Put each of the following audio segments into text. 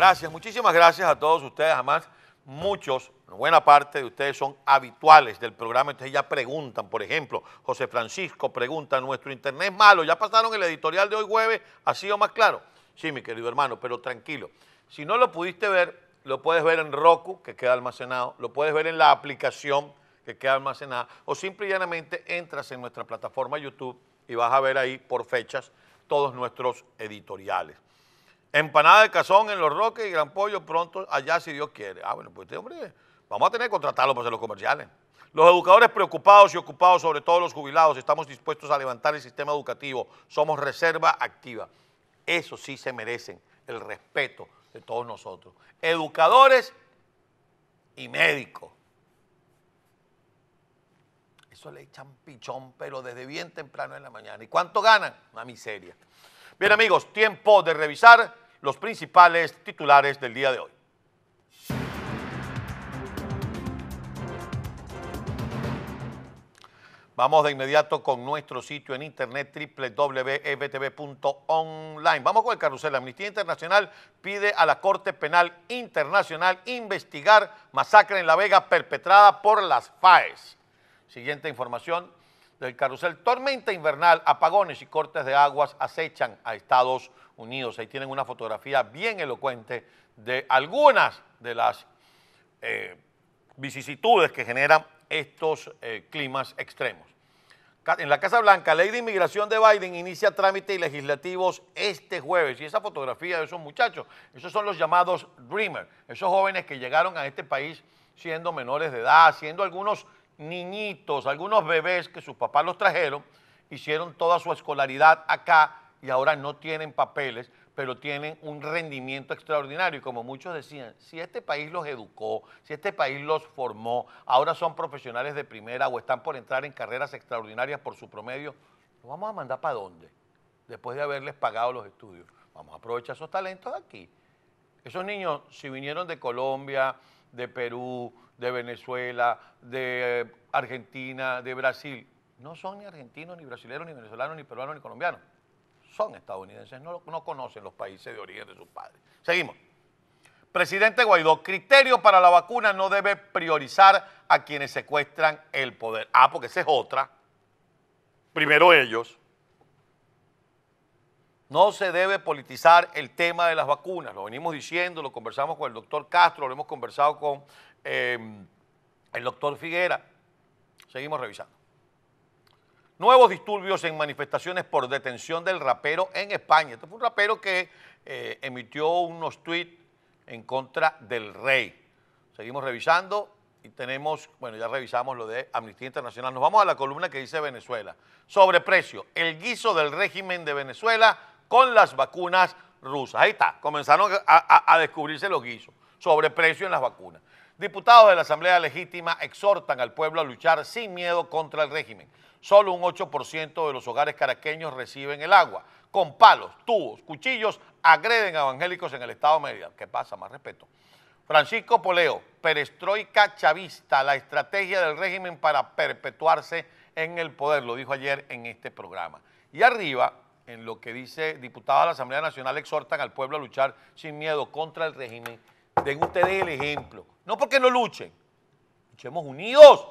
Gracias, muchísimas gracias a todos ustedes. Además, muchos, buena parte de ustedes son habituales del programa, entonces ya preguntan, por ejemplo, José Francisco pregunta, ¿nuestro internet es malo? ¿Ya pasaron el editorial de hoy jueves? ¿Ha sido más claro? Sí, mi querido hermano, pero tranquilo. Si no lo pudiste ver, lo puedes ver en Roku, que queda almacenado, lo puedes ver en la aplicación que queda almacenada, o simple y llanamente entras en nuestra plataforma YouTube y vas a ver ahí por fechas todos nuestros editoriales. Empanada de cazón en Los Roques y gran pollo pronto allá si Dios quiere. Ah, bueno, pues este hombre, vamos a tener que contratarlo para hacer los comerciales. Los educadores preocupados y ocupados, sobre todo los jubilados, estamos dispuestos a levantar el sistema educativo. Somos reserva activa. Eso sí se merecen el respeto de todos nosotros. Educadores y médicos. Eso le echan pichón, pero desde bien temprano en la mañana. ¿Y cuánto ganan? Una miseria. Bien amigos, tiempo de revisar los principales titulares del día de hoy. Vamos de inmediato con nuestro sitio en internet www.ebtv.online. Vamos con el carrusel. La Amnistía Internacional pide a la Corte Penal Internacional investigar masacre en La Vega perpetrada por las FAES. Siguiente información del carrusel. Tormenta invernal, apagones y cortes de aguas acechan a Estados Unidos. Unidos. Ahí tienen una fotografía bien elocuente de algunas de las eh, vicisitudes que generan estos eh, climas extremos. En la Casa Blanca, ley de inmigración de Biden inicia trámites legislativos este jueves. Y esa fotografía de esos muchachos, esos son los llamados Dreamers, esos jóvenes que llegaron a este país siendo menores de edad, siendo algunos niñitos, algunos bebés que sus papás los trajeron, hicieron toda su escolaridad acá y ahora no tienen papeles, pero tienen un rendimiento extraordinario. Y como muchos decían, si este país los educó, si este país los formó, ahora son profesionales de primera o están por entrar en carreras extraordinarias por su promedio, ¿los vamos a mandar para dónde? Después de haberles pagado los estudios. Vamos a aprovechar esos talentos aquí. Esos niños, si vinieron de Colombia, de Perú, de Venezuela, de Argentina, de Brasil, no son ni argentinos, ni brasileños, ni venezolanos, ni peruanos, ni colombianos son estadounidenses, no, no conocen los países de origen de sus padres. Seguimos. Presidente Guaidó, criterio para la vacuna no debe priorizar a quienes secuestran el poder. Ah, porque esa es otra. Primero ellos. No se debe politizar el tema de las vacunas. Lo venimos diciendo, lo conversamos con el doctor Castro, lo hemos conversado con eh, el doctor Figuera. Seguimos revisando. Nuevos disturbios en manifestaciones por detención del rapero en España. Este fue un rapero que eh, emitió unos tweets en contra del rey. Seguimos revisando y tenemos, bueno, ya revisamos lo de Amnistía Internacional. Nos vamos a la columna que dice Venezuela. Sobreprecio, el guiso del régimen de Venezuela con las vacunas rusas. Ahí está, comenzaron a, a descubrirse los guisos. Sobreprecio en las vacunas. Diputados de la Asamblea Legítima exhortan al pueblo a luchar sin miedo contra el régimen solo un 8% de los hogares caraqueños reciben el agua. Con palos, tubos, cuchillos, agreden a evangélicos en el Estado de Mérida. ¿Qué pasa? Más respeto. Francisco Poleo, perestroika chavista, la estrategia del régimen para perpetuarse en el poder, lo dijo ayer en este programa. Y arriba, en lo que dice diputado de la Asamblea Nacional, exhortan al pueblo a luchar sin miedo contra el régimen. Den ustedes el ejemplo. No porque no luchen, luchemos unidos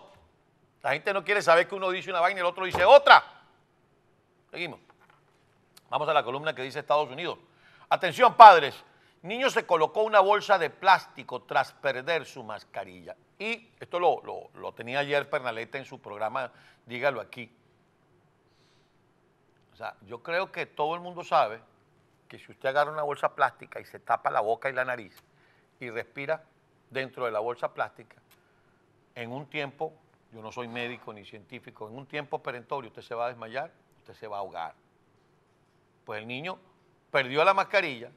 la gente no quiere saber que uno dice una vaina y el otro dice otra. Seguimos. Vamos a la columna que dice Estados Unidos. Atención, padres. Niño se colocó una bolsa de plástico tras perder su mascarilla. Y esto lo, tenía ayer Pernaleta en su programa, dígalo aquí. O sea, yo creo que todo el mundo sabe que si usted agarra una bolsa plástica y se tapa la boca y la nariz y respira dentro de la bolsa plástica, en un tiempo yo no soy médico ni científico, en un tiempo perentorio usted se va a desmayar, usted se va a ahogar. Pues el niño perdió la mascarilla,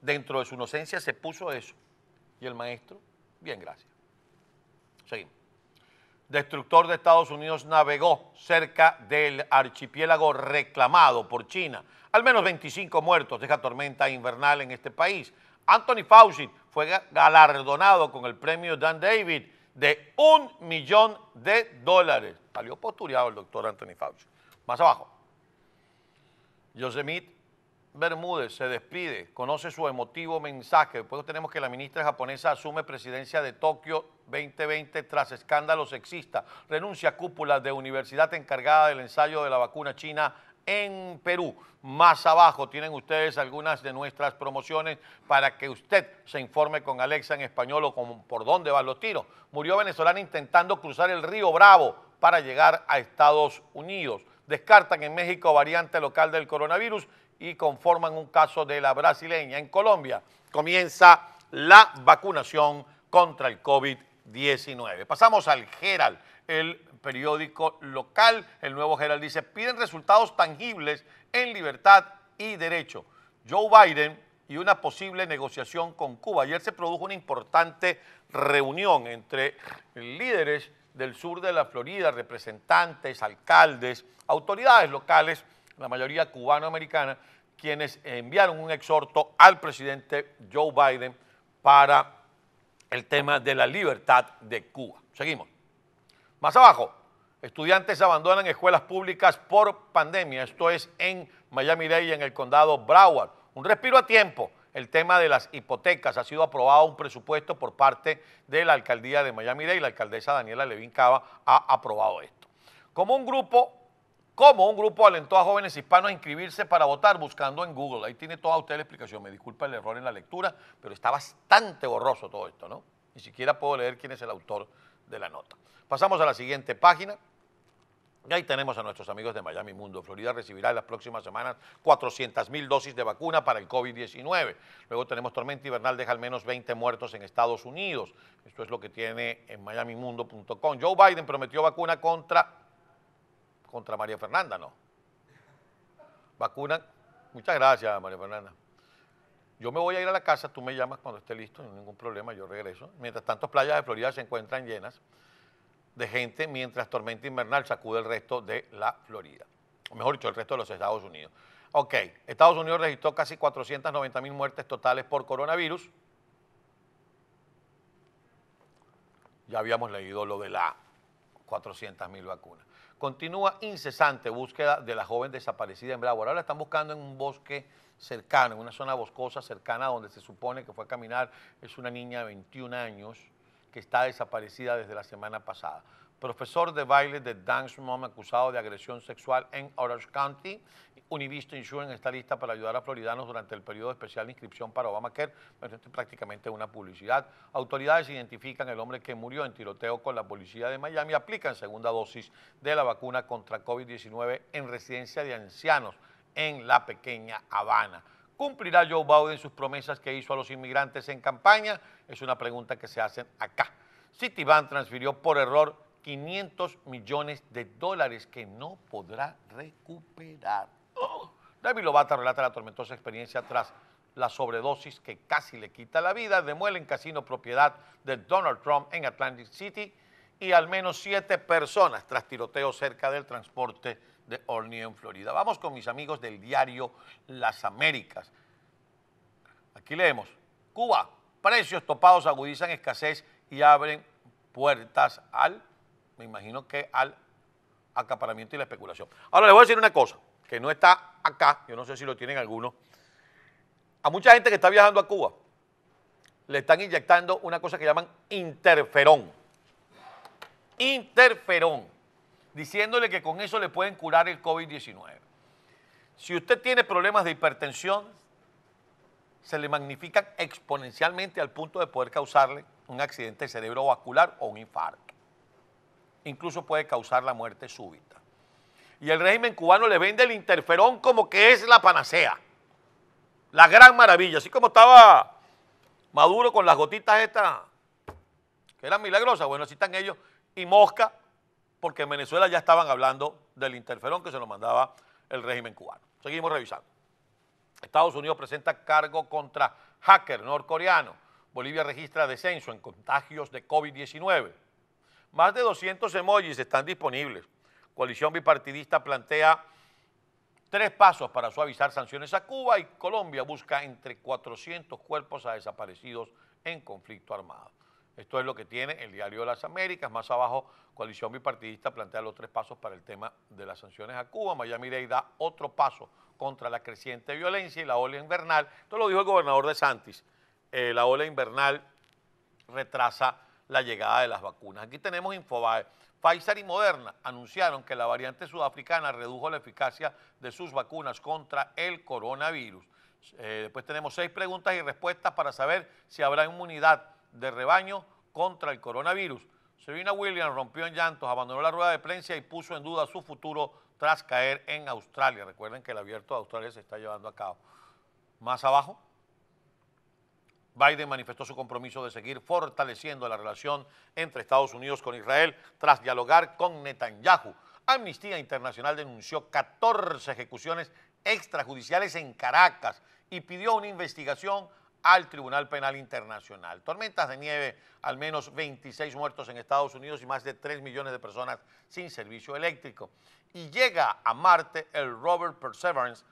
dentro de su inocencia se puso eso. Y el maestro, bien, gracias. Seguimos. Destructor de Estados Unidos navegó cerca del archipiélago reclamado por China. Al menos 25 muertos deja tormenta invernal en este país. Anthony Fauci fue galardonado con el premio Dan David de un millón de dólares. Salió postureado el doctor Anthony Fauci. Más abajo. Yosemite Bermúdez se despide, conoce su emotivo mensaje. Después tenemos que la ministra japonesa asume presidencia de Tokio 2020 tras escándalo sexista. Renuncia a cúpula de universidad encargada del ensayo de la vacuna china en Perú. Más abajo tienen ustedes algunas de nuestras promociones para que usted se informe con Alexa en español o por dónde van los tiros. Murió venezolana intentando cruzar el río Bravo para llegar a Estados Unidos. Descartan en México variante local del coronavirus y conforman un caso de la brasileña. En Colombia comienza la vacunación contra el COVID-19. Pasamos al Gerald, el periódico local. El Nuevo Herald dice, piden resultados tangibles en libertad y derecho. Joe Biden y una posible negociación con Cuba. Ayer se produjo una importante reunión entre líderes del sur de la Florida, representantes, alcaldes, autoridades locales, la mayoría cubano-americana, quienes enviaron un exhorto al presidente Joe Biden para el tema de la libertad de Cuba. Seguimos. Más abajo, estudiantes abandonan escuelas públicas por pandemia. Esto es en Miami-Dade, en el condado Broward. Un respiro a tiempo. El tema de las hipotecas ha sido aprobado un presupuesto por parte de la alcaldía de Miami-Dade. La alcaldesa Daniela Levin Cava ha aprobado esto. Como un grupo como un grupo alentó a jóvenes hispanos a inscribirse para votar buscando en Google. Ahí tiene toda usted la explicación. Me disculpa el error en la lectura, pero está bastante borroso todo esto, ¿no? Ni siquiera puedo leer quién es el autor de la nota. Pasamos a la siguiente página. Y ahí tenemos a nuestros amigos de Miami Mundo. Florida recibirá en las próximas semanas 400.000 dosis de vacuna para el COVID-19. Luego tenemos tormenta invernal, deja al menos 20 muertos en Estados Unidos. Esto es lo que tiene en miamimundo.com. Joe Biden prometió vacuna contra, contra María Fernanda, ¿no? Vacuna. Muchas gracias, María Fernanda. Yo me voy a ir a la casa, tú me llamas cuando esté listo, no hay ningún problema, yo regreso. Mientras tanto, playas de Florida se encuentran llenas de gente mientras tormenta invernal sacude el resto de la Florida, o mejor dicho, el resto de los Estados Unidos. Ok, Estados Unidos registró casi 490 mil muertes totales por coronavirus. Ya habíamos leído lo de la 400 mil vacunas. Continúa incesante búsqueda de la joven desaparecida en Bravo. Ahora la están buscando en un bosque cercano, en una zona boscosa cercana donde se supone que fue a caminar. Es una niña de 21 años que está desaparecida desde la semana pasada. Profesor de baile de Dance Mom acusado de agresión sexual en Orange County. Univisto Insurance está lista para ayudar a floridanos durante el periodo especial de inscripción para Obamacare. esto es prácticamente una publicidad. Autoridades identifican el hombre que murió en tiroteo con la policía de Miami. Aplican segunda dosis de la vacuna contra COVID-19 en residencia de ancianos en la pequeña Habana. ¿Cumplirá Joe Biden sus promesas que hizo a los inmigrantes en campaña? Es una pregunta que se hacen acá. Citibank transfirió por error 500 millones de dólares que no podrá recuperar. David Lobata relata la tormentosa experiencia tras la sobredosis que casi le quita la vida. demuelen casino propiedad de Donald Trump en Atlantic City y al menos siete personas tras tiroteo cerca del transporte de Olney en Florida. Vamos con mis amigos del diario Las Américas. Aquí leemos, Cuba, precios topados agudizan escasez y abren puertas al, me imagino que al acaparamiento y la especulación. Ahora les voy a decir una cosa, que no está acá, yo no sé si lo tienen algunos. A mucha gente que está viajando a Cuba le están inyectando una cosa que llaman interferón. Interferón diciéndole que con eso le pueden curar el COVID-19. Si usted tiene problemas de hipertensión, se le magnifican exponencialmente al punto de poder causarle un accidente cerebrovascular o un infarto. Incluso puede causar la muerte súbita. Y el régimen cubano le vende el interferón como que es la panacea, la gran maravilla. Así como estaba Maduro con las gotitas estas, que eran milagrosas, bueno, así están ellos, y Mosca porque en Venezuela ya estaban hablando del interferón que se lo mandaba el régimen cubano. Seguimos revisando. Estados Unidos presenta cargo contra hacker norcoreano. Bolivia registra descenso en contagios de COVID-19. Más de 200 emojis están disponibles. Coalición bipartidista plantea tres pasos para suavizar sanciones a Cuba y Colombia busca entre 400 cuerpos a desaparecidos en conflicto armado. Esto es lo que tiene el diario de las Américas. Más abajo, coalición bipartidista plantea los tres pasos para el tema de las sanciones a Cuba. Miami Dade da otro paso contra la creciente violencia y la ola invernal. Esto lo dijo el gobernador de Santis. Eh, la ola invernal retrasa la llegada de las vacunas. Aquí tenemos Infobae. Pfizer y Moderna anunciaron que la variante sudafricana redujo la eficacia de sus vacunas contra el coronavirus. Eh, después tenemos seis preguntas y respuestas para saber si habrá inmunidad de rebaño contra el coronavirus. Serena Williams rompió en llantos, abandonó la rueda de prensa y puso en duda su futuro tras caer en Australia. Recuerden que el abierto de Australia se está llevando a cabo. Más abajo, Biden manifestó su compromiso de seguir fortaleciendo la relación entre Estados Unidos con Israel tras dialogar con Netanyahu. Amnistía Internacional denunció 14 ejecuciones extrajudiciales en Caracas y pidió una investigación al Tribunal Penal Internacional. Tormentas de nieve, al menos 26 muertos en Estados Unidos y más de 3 millones de personas sin servicio eléctrico. Y llega a Marte el rover Perseverance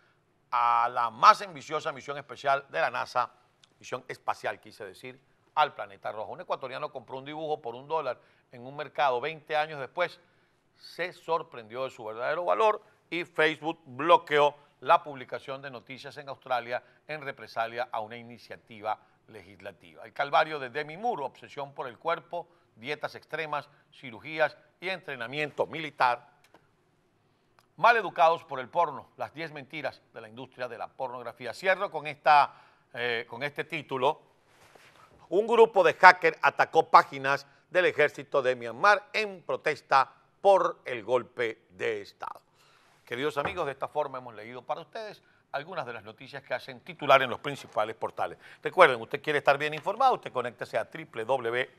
a la más ambiciosa misión especial de la NASA, misión espacial quise decir, al planeta rojo. Un ecuatoriano compró un dibujo por un dólar en un mercado 20 años después, se sorprendió de su verdadero valor y Facebook bloqueó la publicación de noticias en Australia en represalia a una iniciativa legislativa. El calvario de Demi Muro, obsesión por el cuerpo, dietas extremas, cirugías y entrenamiento militar. Mal educados por el porno, las 10 mentiras de la industria de la pornografía. Cierro con, esta, eh, con este título. Un grupo de hackers atacó páginas del ejército de Myanmar en protesta por el golpe de Estado. Queridos amigos, de esta forma hemos leído para ustedes algunas de las noticias que hacen titular en los principales portales. Recuerden, usted quiere estar bien informado, usted conéctese a www.ftv.online.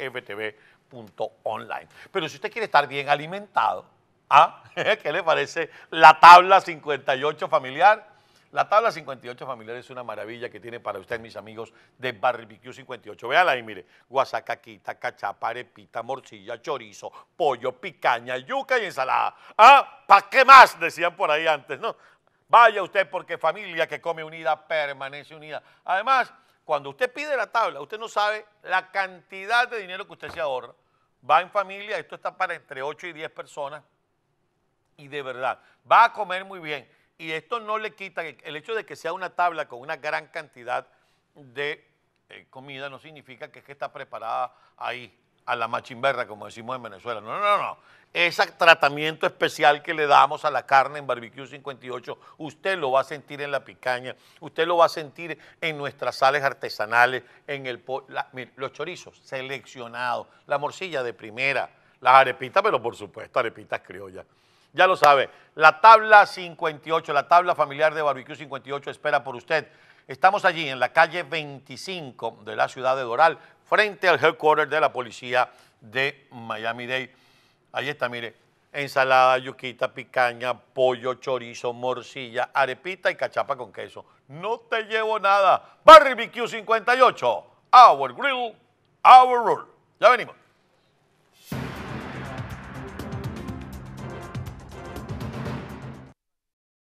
Pero si usted quiere estar bien alimentado, ¿ah? ¿qué le parece la tabla 58 familiar? La tabla 58 familiar es una maravilla que tiene para usted, mis amigos, de Barbecue 58. Véala ahí, mire, guasacaquita, cachapa, arepita, morcilla, chorizo, pollo, picaña, yuca y ensalada. ¿Ah? ¿Para qué más? Decían por ahí antes, ¿no? Vaya usted porque familia que come unida permanece unida. Además, cuando usted pide la tabla, usted no sabe la cantidad de dinero que usted se ahorra. Va en familia, esto está para entre 8 y 10 personas. Y de verdad, va a comer muy bien y esto no le quita el, hecho de que sea una tabla con una gran cantidad de eh, comida, no significa que, es que está preparada ahí, a la machimberra, como decimos en Venezuela. No, no, no. Ese tratamiento especial que le damos a la carne en Barbecue 58, usted lo va a sentir en la picaña, usted lo va a sentir en nuestras sales artesanales, en el, los chorizos seleccionados, la morcilla de primera, las arepitas, pero por supuesto, arepitas criollas. Ya lo sabe, la tabla 58, la tabla familiar de Barbecue 58 espera por usted. Estamos allí en la calle 25 de la ciudad de Doral, frente al headquarters de la policía de Miami-Dade. Ahí está, mire, ensalada, yuquita, picaña, pollo, chorizo, morcilla, arepita y cachapa con queso. No te llevo nada. Barbecue 58, Our Grill, Our Rule. Ya venimos.